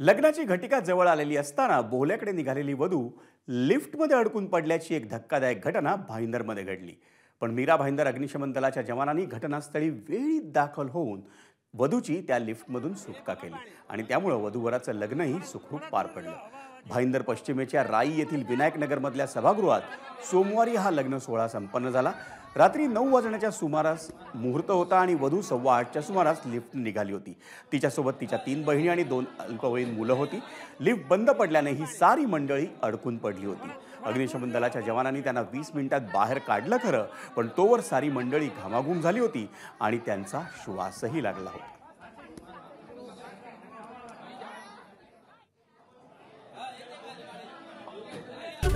लग्नाची घटिका जवळ आलेली असताना बोहल्याकडे निघालेली वधू लिफ्टमध्ये अडकून पडल्याची एक धक्कादायक घटना भाईंदरमध्ये घडली पण मीरा भाईंदर अग्निशमन दलाच्या जवानांनी घटनास्थळी वेळीत दाखल होऊन वधूची त्या लिफ्टमधून सुटका केली आणि त्यामुळं वधूवराचं लग्नही सुखरूप पार पडलं भाईंदर पश्चिमेच्या राई येथील विनायकनगरमधल्या सभागृहात सोमवारी हा लग्न सोहळा संपन्न झाला रात्री नऊ वाजण्याच्या सुमारास मुहूर्त होता आणि वधू सव्वा आठच्या सुमारास लिफ्ट निघाली होती तिच्यासोबत तिच्या तीन बहिणी आणि दोन अल्पवयीन मुलं होती लिफ्ट बंद पडल्याने ही सारी मंडळी अडकून पडली होती अग्निशमन दलाच्या जवानांनी त्यांना वीस मिनिटात बाहेर काढलं खरं पण तोवर सारी मंडळी घामाघूम झाली होती आणि त्यांचा श्वासही लागला होता